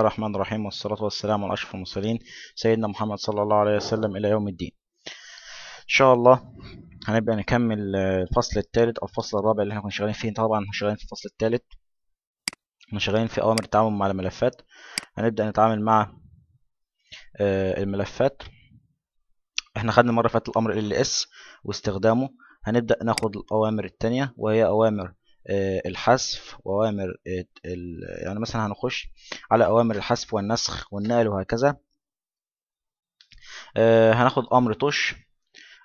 الرحمن الرحيم والصلاة والسلام على أشرف المرسلين سيدنا محمد صلى الله عليه وسلم إلى يوم الدين إن شاء الله هنبدأ نكمل آه، الفصل الثالث أو الفصل الرابع اللي احنا كنا شغالين فيه طبعا احنا شغالين في الفصل الثالث احنا شغالين في أوامر التعامل مع الملفات هنبدأ نتعامل مع آه، الملفات احنا خدنا اللي فاتت الأمر ال اس واستخدامه هنبدأ ناخد الأوامر التانية وهي أوامر آه، الحذف واوامر يعني مثلا هنخش على اوامر الحذف والنسخ والنقل وهكذا آه، هناخد امر طش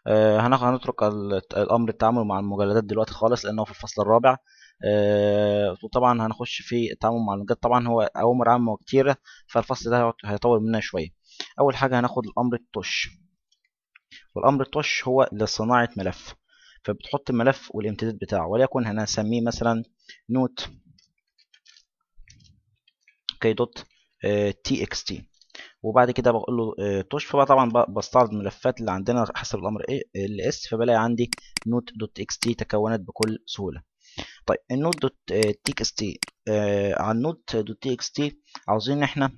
آه، هناخد هنترك الامر التعامل مع المجلدات دلوقتي خالص لانه في الفصل الرابع وطبعا هنخش في التعامل مع المجلدات طبعا هو اوامر عامه وكتيره فالفصل ده هيطول مننا شويه اول حاجه هناخد الامر الطش والامر الطش هو لصناعه ملف فبتحط الملف والامتداد بتاعه وليكن هنسميه مثلا نوت كي دوت تي اكس تي وبعد كده بقول له توش آه، فبقى طبعا بستعرض الملفات اللي عندنا حسب الامر ايه اس فبلاقي عندي نوت دوت اكس تي تكونت بكل سهوله طيب النوت دوت تي اكس تي على النوت دوت تي اكس تي عاوزين ان احنا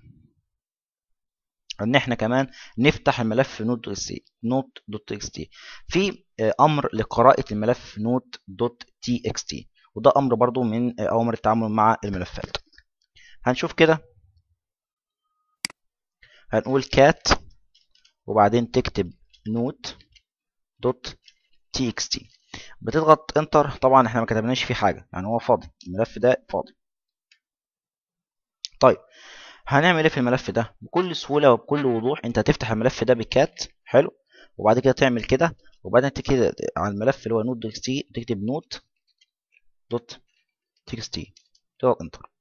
ان احنا كمان نفتح الملف نوت دوت سي نوت دوت اكس تي في آه، امر لقراءه الملف نوت دوت تي اكس تي وده امر برضو من آه، اوامر التعامل مع الملفات هنشوف كده هنقول كات وبعدين تكتب نوت دوت تي اكس تي بتضغط انتر طبعا احنا ما كتبناش فيه حاجه يعني هو فاضي الملف ده فاضي طيب هنعمل ايه في الملف ده بكل سهوله وبكل وضوح انت هتفتح الملف ده بالكات حلو وبعد كده تعمل كده وبعدين تكتب على الملف اللي هو نوت دوت تي تكتب نوت دوت تي تضغط انتر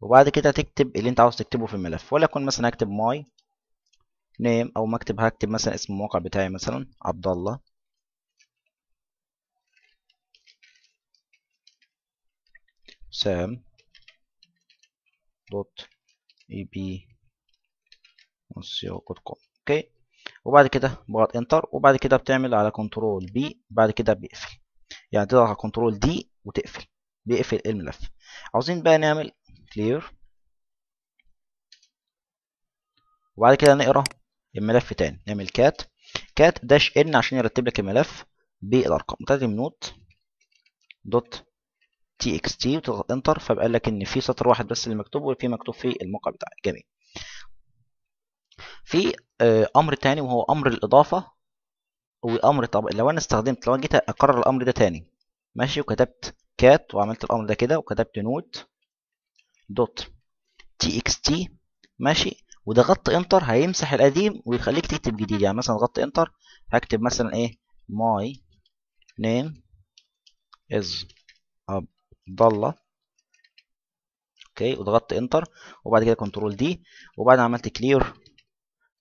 وبعد كده تكتب اللي انت عاوز تكتبه في الملف ولكن مثلا هكتب ماي نيم او مكتب هكتب مثلا اسم الموقع بتاعي مثلا عبد الله سام دوت اي بي دوت كوم اوكي وبعد كده بضغط انتر وبعد كده بتعمل على كنترول بي بعد كده بيقفل يعني تضغط على كنترول دي وتقفل بيقفل إيه الملف عاوزين بقى نعمل كلير وبعد كده نقرا الملف تاني نعمل كات كات داش ان عشان يرتب لك الملف بالارقام تاتي منوت دوت تي اكس تي وتضغط انتر فبقى لك ان في سطر واحد بس اللي مكتوب وفي مكتوب في الموقع بتاعك جميل في آه، امر تاني وهو امر الاضافه وامر طب لو انا استخدمت لو انا جيت اكرر الامر ده تاني ماشي وكتبت كات وعملت الامر ده كده وكتبت نوت دوت تي اكس تي ماشي وضغطت انتر هيمسح القديم ويخليك تكتب جديد يعني مثلا ضغطت انتر هكتب مثلا ايه ماي نيم از ضلة اوكي وضغطت انتر وبعد كده كنترول دي ما عملت كلير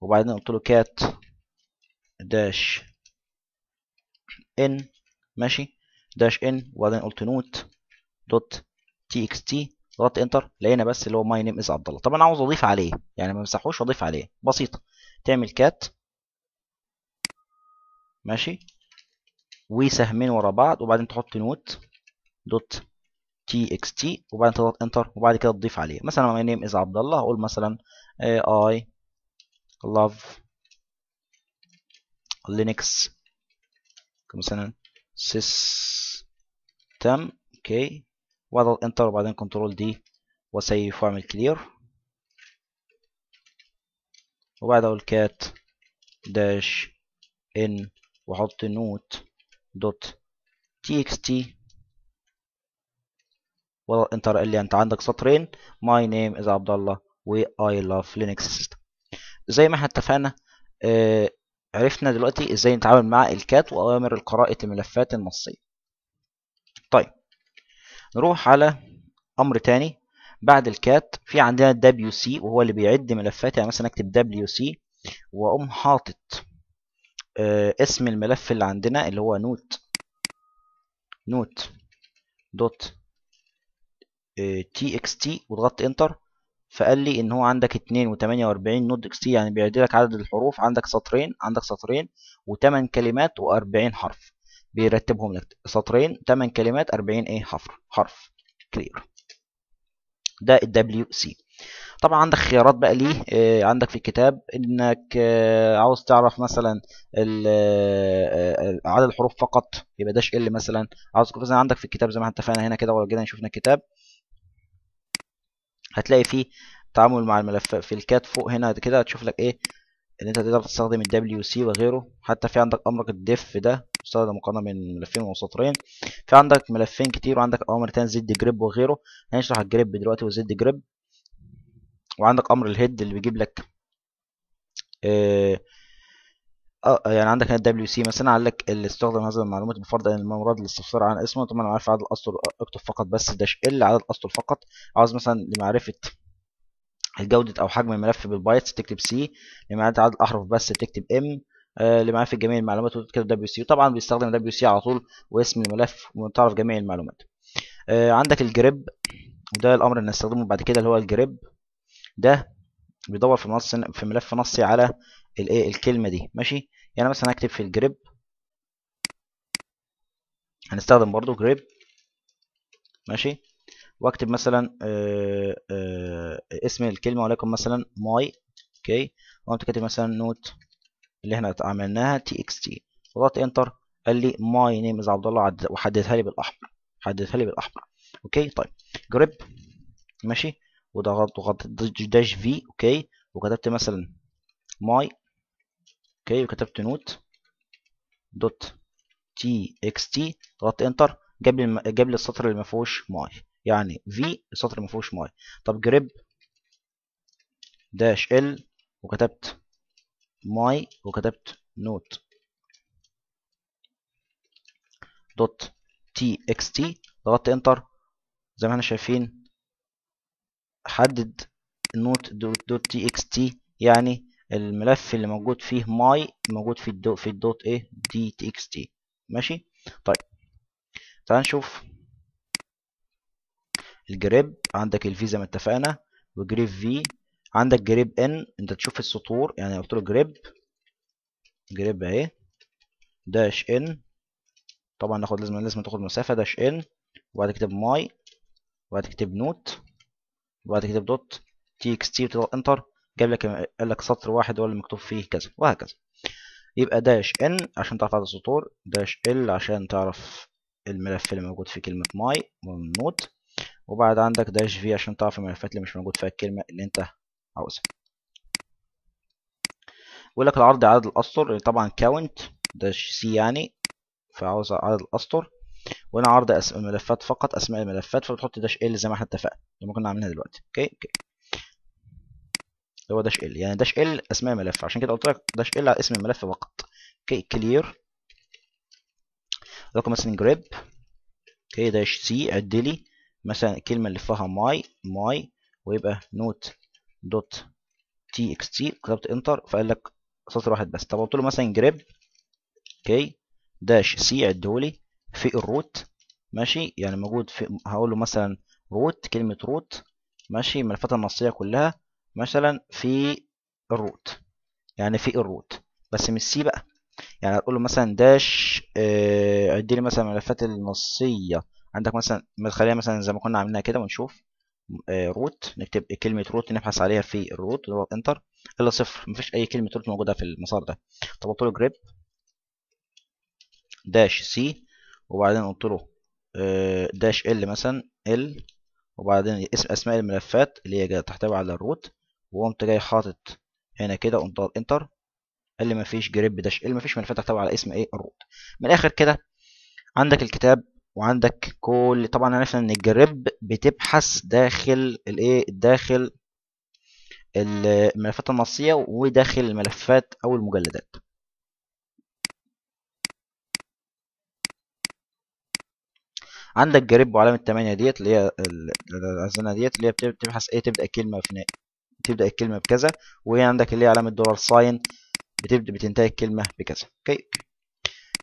وبعدين قلت له كات داش ان ماشي داش ان وبعدين قلت نوت دوت تي اكس تي ضغطت انتر لقينا بس اللي هو ماي نيم از عبد الله طب انا عاوز اضيف عليه يعني ما امسحوش واضيف عليه بسيطه تعمل كات ماشي وسهمين ورا بعض وبعدين تحط نوت دوت تي اكس تي وبعدين تضغط انتر وبعد كده تضيف عليه مثلا ماي نيم از عبد الله اقول مثلا اي لاف لينكس مثلا system اوكي واضغط انتر وبعدين كنترول دي وسيف واعمل كلير وبعد اقول كات داش ان واحط نوت دوت تي اكس تي وانتر قال لي انت عندك سطرين ماي نيم از عبد الله و اي لاف لينكس سيستم زي ما احنا اتفقنا آه عرفنا دلوقتي ازاي نتعامل مع الكات واوامر قراءه الملفات النصيه طيب نروح على امر تاني بعد الكات في عندنا دبليو سي وهو اللي بيعد ملفات يعني مثلا اكتب دبليو سي واقوم حاطط آه اسم الملف اللي عندنا اللي هو نوت نوت دوت تي اكس تي وضغطت انتر فقال لي ان هو عندك 2 و48 نود اكس تي يعني بيعد لك عدد الحروف عندك سطرين عندك سطرين و8 كلمات و40 حرف بيرتبهم لك سطرين 8 كلمات 40 ايه حرف حرف كلير ده الدبليو سي طبعا عندك خيارات بقى ليه آه عندك في الكتاب انك آه عاوز تعرف مثلا آه، آه، عدد الحروف فقط يبقى داش ال مثلا عاوز مثلا عندك في الكتاب زي ما اتفقنا هنا كده جينا شفنا الكتاب هتلاقي فيه تعامل مع الملف في الكات فوق هنا كده هتشوف لك ايه ان انت تقدر تستخدم الدبليو سي وغيره حتى في عندك امرك الدف ده مستخدم مقارنه من ملفين وسطرين في عندك ملفين كتير وعندك امر تاني زد جريب وغيره هنشرح الجريب دلوقتي وزد جريب وعندك امر الهيد اللي بيجيب لك آه اه يعني عندك هنا دبليو سي مثلا قال لك اللي استخدم هذه المعلومات بفرض ان المراد للاستفسار عن اسمه انا عارف عدد الاسطر اكتب فقط بس داش ال عدد الاسطر فقط عاوز مثلا لمعرفة جودة او حجم الملف بالبايتس تكتب سي لمعرفة عدد الاحرف بس تكتب ام آه لمعرفة جميع المعلومات وتكتب دبليو سي وطبعا بيستخدم دبليو سي على طول واسم الملف وتعرف جميع المعلومات آه عندك الجريب وده الامر اللي هنستخدمه بعد كده اللي هو الجريب ده بيدور في نص في ملف نصي على الايه الكلمه دي ماشي يعني مثلا هكتب في الجريب هنستخدم برضو جريب ماشي واكتب مثلا آآ آه، آآ آه، اسم الكلمه ولكن مثلا ماي اوكي وقمت كاتب مثلا نوت اللي احنا عملناها تي اكس تي وضغطت انتر قال لي ماي نيم از عبد الله وحددها لي بالاحمر حددها لي بالاحمر اوكي طيب جريب ماشي وضغطت ضغط داش في اوكي وكتبت مثلا ماي اوكي وكتبت نوت دوت تي اكس تي ضغطت انتر جاب لي الم... جاب لي السطر اللي ما فيهوش ماي يعني في السطر اللي ما فيهوش ماي طب جريب داش ال وكتبت ماي وكتبت نوت دوت تي اكس تي ضغطت انتر زي ما احنا شايفين حدد النوت دوت تي اكس تي يعني الملف اللي موجود فيه ماي موجود في الدو في الدوت ايه دي تي اكس تي ماشي طيب تعال نشوف الجريب عندك الفيزا ما اتفقنا وجريب في عندك جريب ان انت تشوف السطور يعني قلت له جريب جريب اهي داش ان طبعا ناخد لازم لازم تاخد مسافه داش ان وبعد كده ماي وبعد كده نوت وبعد كده دوت تي اكس تي وتضغط انتر جاب لك قال لك سطر واحد هو اللي مكتوب فيه كذا وهكذا يبقى داش ان عشان تعرف عدد السطور داش ال عشان تعرف الملف اللي موجود في كلمة ماي والنوت وبعد عندك داش في عشان تعرف الملفات اللي مش موجود فيها الكلمة اللي انت عاوزها بيقول لك العرض عدد الاسطر طبعا كاونت داش سي يعني فعاوز عدد الاسطر وهنا عرض اسم الملفات فقط اسماء الملفات فبتحط داش ال زي ما احنا اتفقنا ممكن نعملها دلوقتي اوكي اوكي اللي هو داش ال يعني داش ال اسماء ملف عشان كده قلت لك داش ال على اسم الملف فقط اوكي كلير لكم مثلا جريب اوكي داش سي عد لي مثلا الكلمه اللي فيها ماي ماي ويبقى نوت دوت تي اكس تي كتبت انتر فقال لك سطر واحد بس طب قلت له مثلا جريب اوكي داش سي عدهولي في الروت ماشي يعني موجود في هقول له مثلا روت كلمه روت ماشي ملفاتها النصيه كلها مثلا في الروت يعني في الروت بس مش سي بقى يعني هتقول له مثلا داش ادي آه، لي مثلا الملفات النصيه عندك مثلا خلينا مثلا زي ما كنا عاملينها كده ونشوف روت آه، نكتب كلمه روت نبحث عليها في الروت نضغط انتر الا صفر مفيش اي كلمه روت موجوده في المسار ده طب قلت له جريب داش سي وبعدين قلت له داش آه، ال مثلا ال وبعدين اسم اسماء الملفات اللي هي تحتوي على الروت وقمت جاي حاطط هنا كده قمت ضغط انتر قال لي مفيش جريب داش ال مفيش ملفات طبعا على اسم ايه الروت من الاخر كده عندك الكتاب وعندك كل طبعا عرفنا ان الجريب بتبحث داخل الايه داخل الملفات النصية وداخل الملفات او المجلدات عندك جريب وعلامة 8 ديت اللي هي الأذنة ديت اللي هي بتبحث ايه تبدأ كلمة في بتبدا الكلمه بكذا وهي عندك اللي هي علامه دولار ساين بتبدا بتنتهي الكلمه بكذا اوكي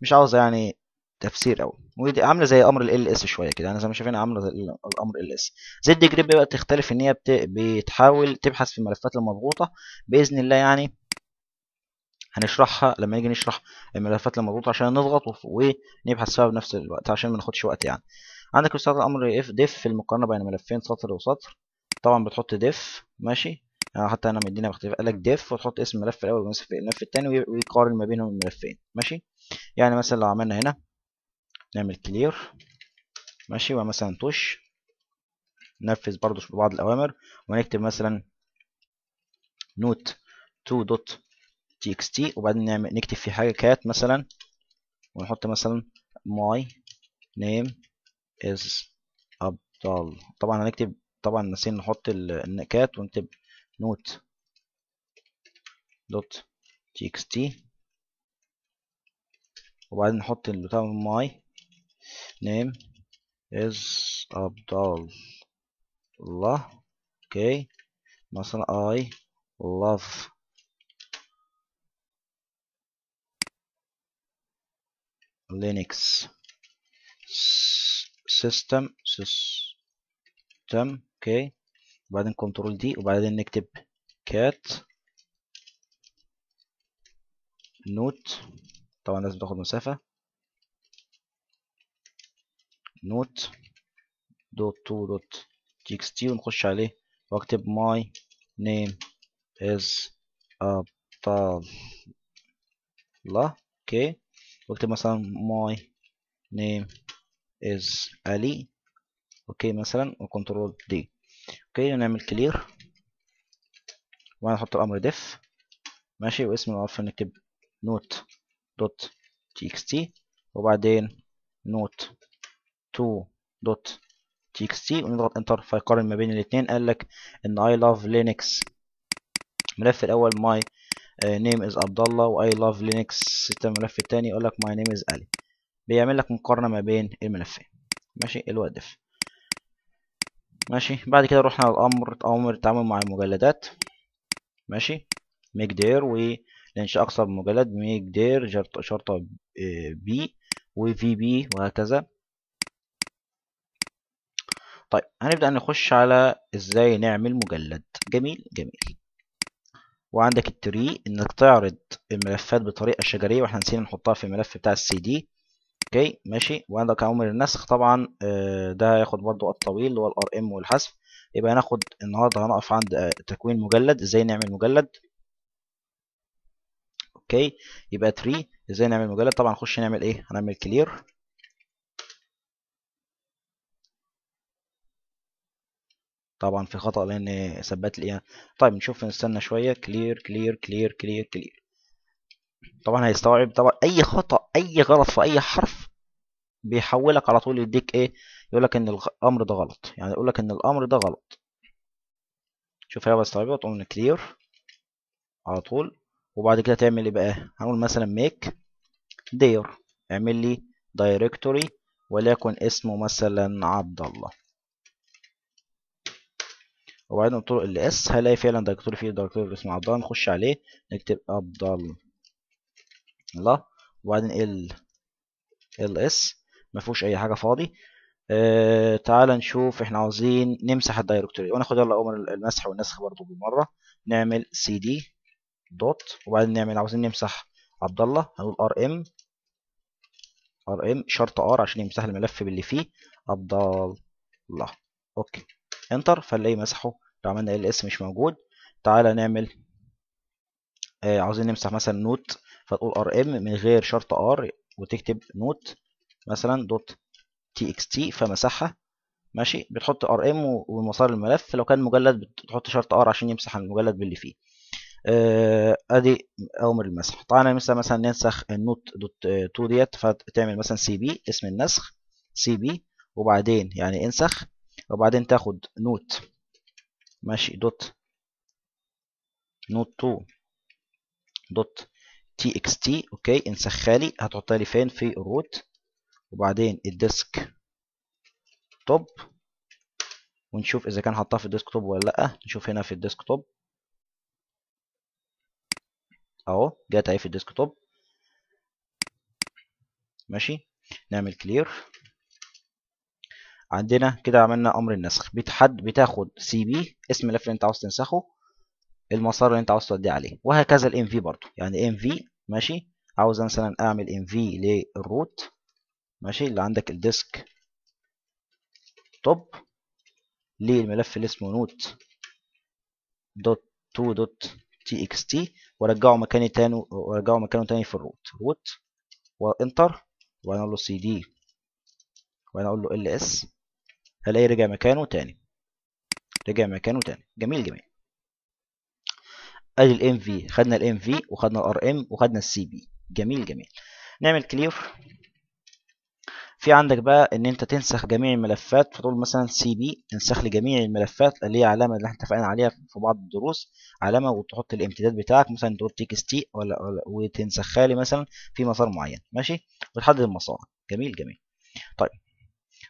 مش عاوزه يعني تفسير قوي ودي عامله زي امر ال اس شويه كده انا يعني زي ما شايفين عامله زي الامر ال اس زد جريب بقى تختلف ان هي بت... بتحاول تبحث في الملفات المضغوطه باذن الله يعني هنشرحها لما نيجي نشرح الملفات المضغوطه عشان نضغط ونبحث فيها بنفس الوقت عشان ما ناخدش وقت يعني عندك استاذ الامر اف ديف في المقارنه بين ملفين سطر وسطر طبعا بتحط ديف ماشي حتى يعني انا مدينا باختلاف قال لك ديف وتحط اسم الملف الاول والملف الملف الثاني ويقارن ما بينهم الملفين ماشي يعني مثلا لو عملنا هنا نعمل كلير ماشي ومثلا توش ننفذ برضو بعض الاوامر ونكتب مثلا نوت 2.txt وبعدين نعمل نكتب فيه حاجه كات مثلا ونحط مثلا ماي نيم از ابطال طبعا هنكتب طبعا نسينا نحط النكات ونكتب note dot txt وبعدين نحط بتاع my name is Abdullah okay مثلا I love Linux system system okay وبعدين كنترول دي وبعدين نكتب كات نوت طبعا لازم تاخد مسافة نوت دوت تو دوت تي اكس تي ونخش عليه واكتب ماي نيم از ابطال الله اوكي واكتب مثلا ماي نيم از علي اوكي مثلا وكنترول دي اوكي ونعمل كلير وهنحط الامر ديف ماشي واسم الملف نكتب نوت دوت تي اكس تي وبعدين نوت تو دوت تي اكس تي ونضغط انتر فيقارن ما بين الاثنين قال لك ان اي لاف لينكس الملف الاول ماي نيم از عبد الله واي لاف لينكس الملف الثاني يقول لك ماي نيم از علي بيعمل لك مقارنه ما بين الملفين ماشي الوقت ديف ماشي بعد كده رحنا الامر أمر التعامل مع المجلدات ماشي مقدار والإنشاء أقصى ميك دير شرطة بي وفي بي وهكذا طيب هنبدأ نخش على إزاي نعمل مجلد جميل جميل وعندك التري إنك تعرض الملفات بطريقة شجرية واحنا نسينا نحطها في الملف بتاع السي دي اوكي ماشي وهذا كعمر النسخ طبعا آه، ده هياخد برضو طويل اللي هو الار ام والحذف يبقى هناخد النهارده هنقف عند آه، تكوين مجلد ازاي نعمل مجلد اوكي يبقى 3 ازاي نعمل مجلد طبعا نخش نعمل ايه هنعمل كلير طبعا في خطأ لان ثبت لي إيه؟ طيب نشوف نستنى شوية كلير كلير كلير كلير كلير طبعا هيستوعب طبعا اي خطأ اي غلط في اي حرف بيحولك على طول يديك ايه يقولك ان الامر ده غلط يعني يقولك ان الامر ده غلط شوف هي بستوعبها تقوم كلير على طول وبعد كده تعمل ايه بقى هنقول مثلا ميك دير اعمل لي دايركتوري وليكن اسمه مثلا عبد الله وبعدين ال اس هلاقي فعلا دايركتوري فيه دايركتوري اسمه عبد الله نخش عليه نكتب عبد الله لا وبعدين ال ال اس ما فيهوش اي حاجه فاضي آه تعال نشوف احنا عاوزين نمسح الدايركتوري وناخد يلا امر المسح والنسخ برضو بالمره نعمل سي دي دوت وبعدين نعمل عاوزين نمسح عبد الله هنقول ار ام ار ام شرط ار عشان يمسح الملف باللي فيه عبد الله اوكي انتر فنلاقيه مسحه لو عملنا ال اس مش موجود تعالى نعمل آه عاوزين نمسح مثلا نوت فتقول ار ام من غير شرط ار وتكتب نوت مثلا دوت تي اكس تي فمسحها ماشي بتحط ار ام ومسار الملف لو كان مجلد بتحط شرط ار عشان يمسح المجلد باللي فيه آه ادي اوامر المسح تعالى مثلا مثلا ننسخ النوت دوت 2 آه، ديت فتعمل مثلا سي بي اسم النسخ سي بي وبعدين يعني انسخ وبعدين تاخد نوت ماشي دوت نوت 2 دوت تي اكس تي اوكي انسخها لي هتحطها لي فين في روت وبعدين الديسك توب ونشوف اذا كان حطها في الديسك توب ولا لا نشوف هنا في الديسك توب اهو جت اهي في الديسك توب ماشي نعمل كلير عندنا كده عملنا امر النسخ بتحد بتاخد سي بي اسم الملف اللي انت عاوز تنسخه المسار اللي انت عاوز توديه عليه وهكذا الام في برضه يعني ام في ماشي عاوز مثلا اعمل ام في للروت ماشي اللي عندك الديسك توب للملف اللي اسمه نوت دوت تو دوت تي اكس تي وارجعه مكانه تاني وارجعه مكانه تاني في الروت روت وانتر وانا اقول له سي دي وانا اقول له ال اس هلاقيه رجع مكانه تاني رجع مكانه تاني جميل جميل ادي الام في خدنا الام في وخدنا الار ام وخدنا السي بي جميل جميل نعمل كلير في عندك بقى ان انت تنسخ جميع الملفات فتقول مثلا سي بي انسخ لي جميع الملفات اللي هي علامه اللي احنا اتفقنا عليها في بعض الدروس علامه وتحط الامتداد بتاعك مثلا دوت تيكس تي ولا, ولا وتنسخها لي مثلا في مسار معين ماشي وتحدد المسار جميل جميل طيب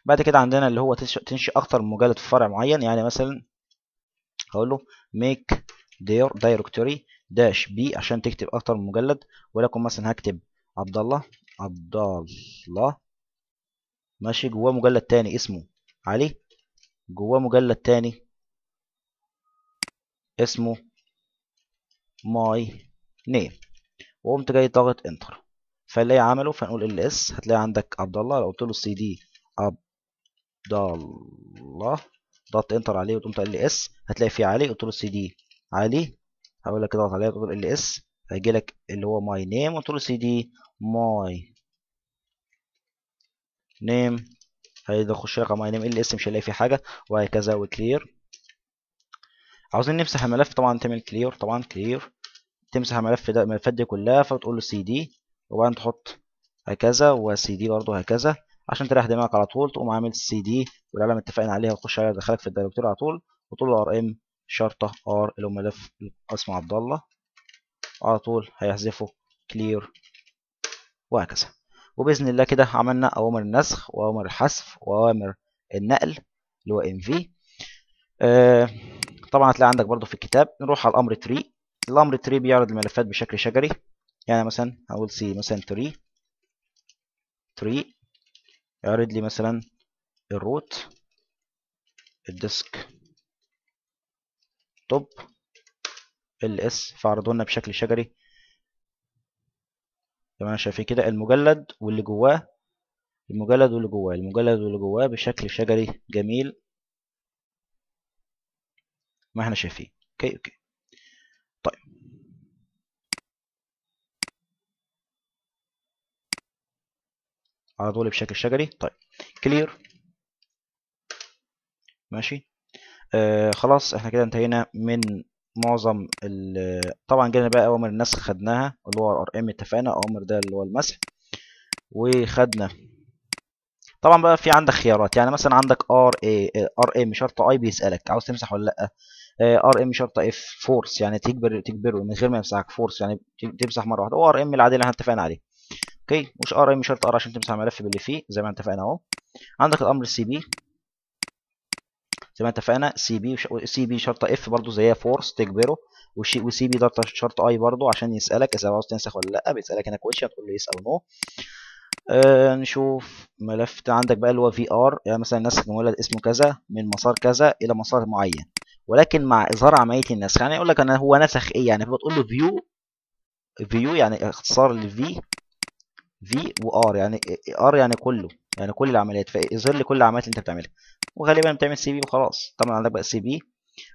بعد كده عندنا اللي هو تنشئ اكتر من مجلد في فرع معين يعني مثلا هقول له ميك دير دايركتوري داش بي عشان تكتب اكتر من مجلد ولكن مثلا هكتب عبد الله عبد الله ماشي جواه مجلد تاني اسمه علي جواه مجلد تاني اسمه ماي نيم وقمت جاي ضاغط انتر فنلاقي عمله فنقول ال اس هتلاقي عندك عبد الله لو قلت له سي دي عبد الله ضغط انتر عليه وتقوم تقول ال اس هتلاقي فيه علي قلت له سي دي عليه هقول لك اضغط عليها تقول ال اس هيجي لك اللي هو ماي نيم وتقول سي دي ماي نيم هيخش لك رقم ماي نيم ال اس مش هيلاقي فيه حاجه وهكذا وكلير عاوزين نمسح الملف طبعا تعمل كلير طبعا كلير تمسح الملف ده الملفات دي كلها فتقول له سي دي وبعدين تحط هكذا وسي دي برضه هكذا عشان تريح دماغك على طول تقوم عامل سي دي والعلامه اتفقنا عليها وتخش عليها دخلك في الدايركتوري على طول وتقول له ار ام شرطه ار اللي هو ملف اسمه عبد الله على طول هيحذفه كلير وهكذا وباذن الله كده عملنا اوامر النسخ واوامر الحذف واوامر النقل اللي هو ام في آه طبعا هتلاقي عندك برضو في الكتاب نروح على الامر 3 الامر 3 بيعرض الملفات بشكل شجري يعني مثلا هقول سي مثلا 3 3 يعرض لي مثلا الروت الديسك توب ال اس فعرضوا لنا بشكل شجري زي ما شايفين كده المجلد واللي جواه المجلد واللي جواه المجلد واللي جواه بشكل شجري جميل ما احنا شايفين اوكي اوكي طيب على طول بشكل شجري طيب كلير ماشي آه خلاص احنا كده انتهينا من معظم ال طبعا جينا بقى اوامر النسخ خدناها اللي هو ار ام اتفقنا اوامر ده اللي هو المسح وخدنا طبعا بقى في عندك خيارات يعني مثلا عندك ار اي ار ام شرط اي بيسالك عاوز تمسح ولا لا ار ام شرط اف فورس يعني تجبر تجبره من غير ما يمسحك فورس يعني تمسح مره واحده ار ام العادي اللي احنا اتفقنا عليه اوكي مش ار ام شرط ار عشان تمسح الملف باللي فيه زي ما اتفقنا اهو عندك الامر سي بي زي ما اتفقنا سي بي سي بي شرطه اف برضو زيها فورس تجبره وسي بي شرط اي برضو عشان يسالك اذا عاوز تنسخ ولا لا بيسالك هنا كويشن تقول له يس او نو آه نشوف ملف عندك بقى اللي هو في ار يعني مثلا نسخ مولد اسمه كذا من مسار كذا الى مسار معين ولكن مع اظهار عمليه النسخ يعني يقول لك انا هو نسخ ايه يعني بتقول له فيو فيو يعني اختصار لفي في وار يعني ار إيه؟ إيه، يعني كله يعني كل العمليات فيظهر لي كل العمليات اللي انت بتعملها وغالبا بتعمل سي بي وخلاص طبعا عندك بقى سي بي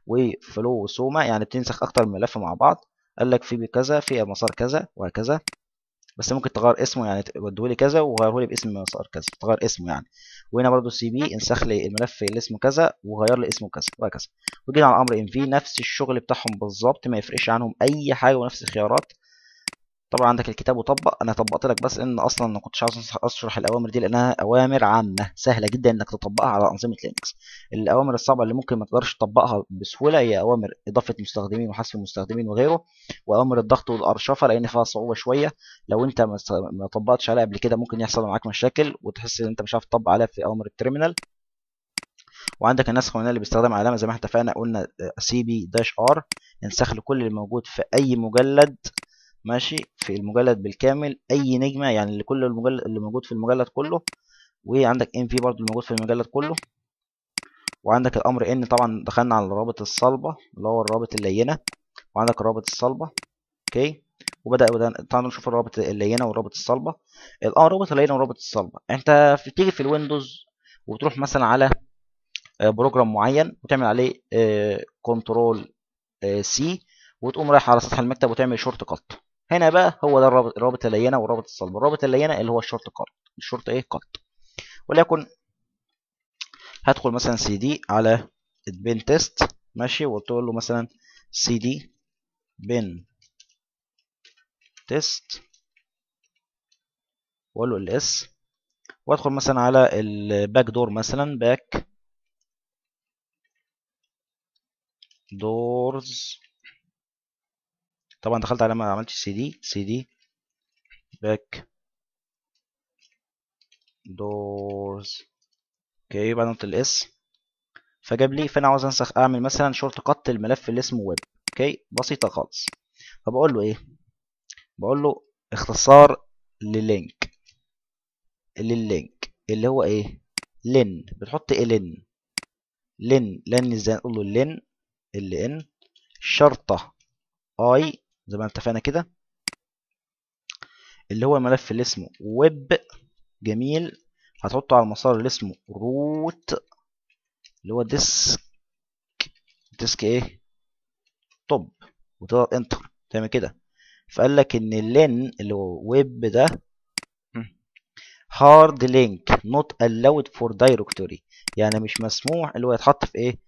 وفلو وسوما يعني بتنسخ اكتر من ملف مع بعض قال لك في كذا في مسار كذا وهكذا بس ممكن تغير اسمه يعني لي كذا وغيره لي باسم مسار كذا تغير اسمه يعني وهنا برضه السي بي انسخ لي الملف اللي اسمه كذا وغير لي اسمه كذا وهكذا وجينا على امر ان في نفس الشغل بتاعهم بالظبط ما يفرقش عنهم اي حاجه ونفس الخيارات طبعا عندك الكتاب وطبق انا طبقت لك بس ان اصلا ما كنتش عاوز اشرح الاوامر دي لانها اوامر عامه سهله جدا انك تطبقها على انظمه لينكس الاوامر الصعبه اللي ممكن ما تقدرش تطبقها بسهوله هي اوامر اضافه مستخدمين وحذف مستخدمين وغيره واوامر الضغط والارشفه لان فيها صعوبه شويه لو انت ما طبقتش عليها قبل كده ممكن يحصل معاك مشاكل وتحس ان انت مش عارف تطبق عليها في اوامر التيرمينال وعندك النسخ هنا اللي بيستخدم علامه زي ما اتفقنا قلنا سي بي داش ار ينسخ لكل اللي موجود في اي مجلد ماشي في المجلد بالكامل اي نجمه يعني اللي كل المجلد اللي موجود في المجلد كله وعندك ام في برضو اللي موجود في المجلد كله وعندك الامر ان طبعا دخلنا على الرابط الصلبه اللي هو الرابط اللينه وعندك الرابط الصلبه اوكي وبدا تعالوا نشوف الرابط اللينه والرابط الصلبه الاه رابط اللينه والرابط الصلبه انت بتيجي في الويندوز وتروح مثلا على آه، بروجرام معين وتعمل عليه كنترول آه، سي آه، وتقوم رايح على سطح المكتب وتعمل شورت كات هنا بقى هو ده الرابط الرابط اللينه والرابط الصلب الرابط اللينه اللي هو الشورت كات الشورت ايه كات وليكن هدخل مثلا سي دي على البين تيست ماشي وقلت له مثلا سي دي بين تيست واقول له الاس وادخل مثلا على الباك دور مثلا باك دورز طبعا دخلت على ما عملت سي دي سي دي باك دورز اوكي بعد ما الاس فجاب لي فانا عاوز انسخ اعمل مثلا شورت كات الملف اللي اسمه ويب اوكي بسيطة خالص فبقول له ايه بقول له اختصار للينك للينك اللي هو ايه لن بتحط ايه لن لن لن ازاي نقول له لن اللي ان شرطة اي زي ما اتفقنا كده اللي هو الملف اللي اسمه ويب جميل هتحطه على المسار اللي اسمه روت اللي هو ديسك ديسك ايه توب وتضغط انتر تعمل كده فقال لك ان اللين اللي هو ويب ده هارد لينك نوت الاود فور دايركتوري يعني مش مسموح اللي هو يتحط في ايه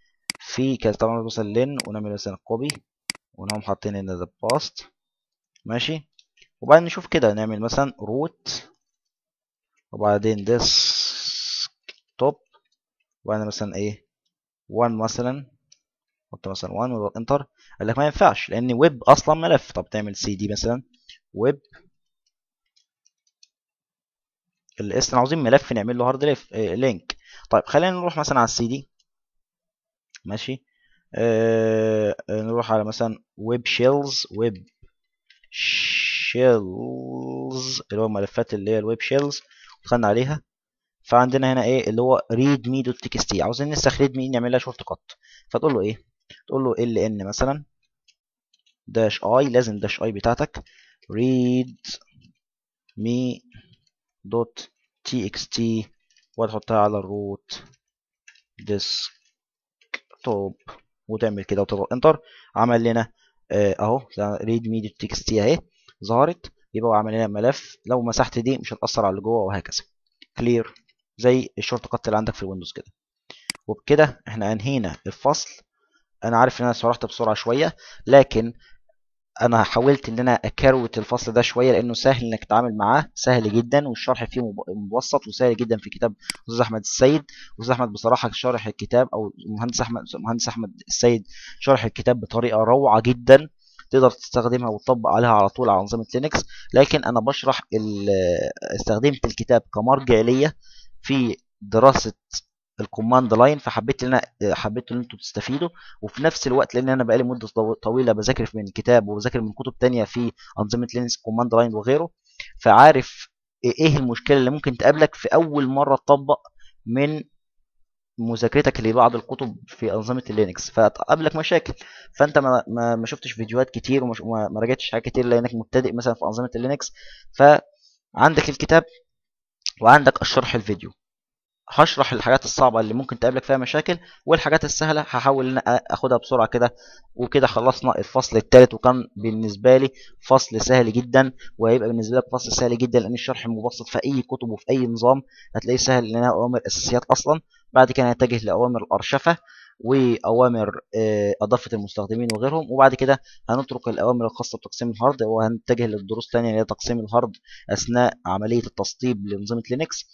في كذا طبعا بص اللين ونعمل مثلا كوبي ونقوم حاطين ان ذا باست ماشي وبعدين نشوف كده نعمل مثلا روت وبعدين توب وبعدين مثلا ايه 1 مثلا حط مثلا 1 واضغط انتر قال لك ما ينفعش لان ويب اصلا ملف طب تعمل سي دي مثلا ويب الاس عاوزين ملف نعمل له هارد إيه، لينك طيب خلينا نروح مثلا على السي دي ماشي آه،, آه نروح على مثلا ويب شيلز ويب شيلز اللي هو الملفات اللي هي الويب شيلز دخلنا عليها فعندنا هنا ايه اللي هو ريد مي دوت تي عاوزين نسخ ريد مي نعمل لها شورت كات فتقول له ايه تقول له ال ان مثلا داش اي لازم داش اي بتاعتك ريد مي دوت تي اكس تي وتحطها على الروت ديسك توب وتعمل كده وتضغط انتر عمل لنا آه، اهو ريد ميديا تكست اهي ظهرت يبقى عمل لنا ملف لو مسحت دي مش هتاثر على اللي جوه وهكذا كلير زي الشورت كات اللي عندك في الويندوز كده وبكده احنا انهينا الفصل انا عارف ان انا سرحت بسرعه شويه لكن انا حاولت ان انا اكروت الفصل ده شويه لانه سهل انك تتعامل معاه سهل جدا والشرح فيه مبسط وسهل جدا في كتاب استاذ احمد السيد استاذ احمد بصراحه شارح الكتاب او المهندس احمد المهندس احمد السيد شارح الكتاب بطريقه روعه جدا تقدر تستخدمها وتطبق عليها على طول على انظمه لينكس لكن انا بشرح استخدمت الكتاب كمرجع ليا في دراسه الكوماند لاين فحبيت ان انا حبيت ان انتم تستفيدوا وفي نفس الوقت لان انا بقالي مده طويله بذاكر من كتاب وبذاكر من كتب تانية في انظمه لينكس كوماند لاين وغيره فعارف إيه،, ايه المشكله اللي ممكن تقابلك في اول مره تطبق من مذاكرتك لبعض الكتب في انظمه اللينكس فتقابلك مشاكل فانت ما, ما, ما شفتش فيديوهات كتير وما راجعتش حاجات كتير لانك مبتدئ مثلا في انظمه اللينكس فعندك الكتاب وعندك الشرح الفيديو هشرح الحاجات الصعبة اللي ممكن تقابلك فيها مشاكل والحاجات السهلة هحاول ان اخدها بسرعة كده وكده خلصنا الفصل الثالث وكان بالنسبة لي فصل سهل جدا وهيبقى بالنسبة لك فصل سهل جدا لان الشرح مبسط في اي كتب وفي اي نظام هتلاقيه سهل لانها اوامر اساسيات اصلا بعد كده هنتجه لاوامر الارشفة واوامر آه، اضافه المستخدمين وغيرهم وبعد كده هنترك الاوامر الخاصه بتقسيم الهارد وهنتجه للدروس الثانيه اللي هي تقسيم الهارد اثناء عمليه التسطيب لانظمه لينكس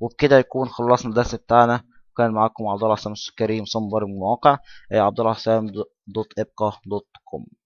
وبكده يكون خلصنا الدرس بتاعنا وكان معاكم عبد الله حسام السكري مصمم برمج المواقع آه، عبد الله حسام دوت ابقى دوت كوم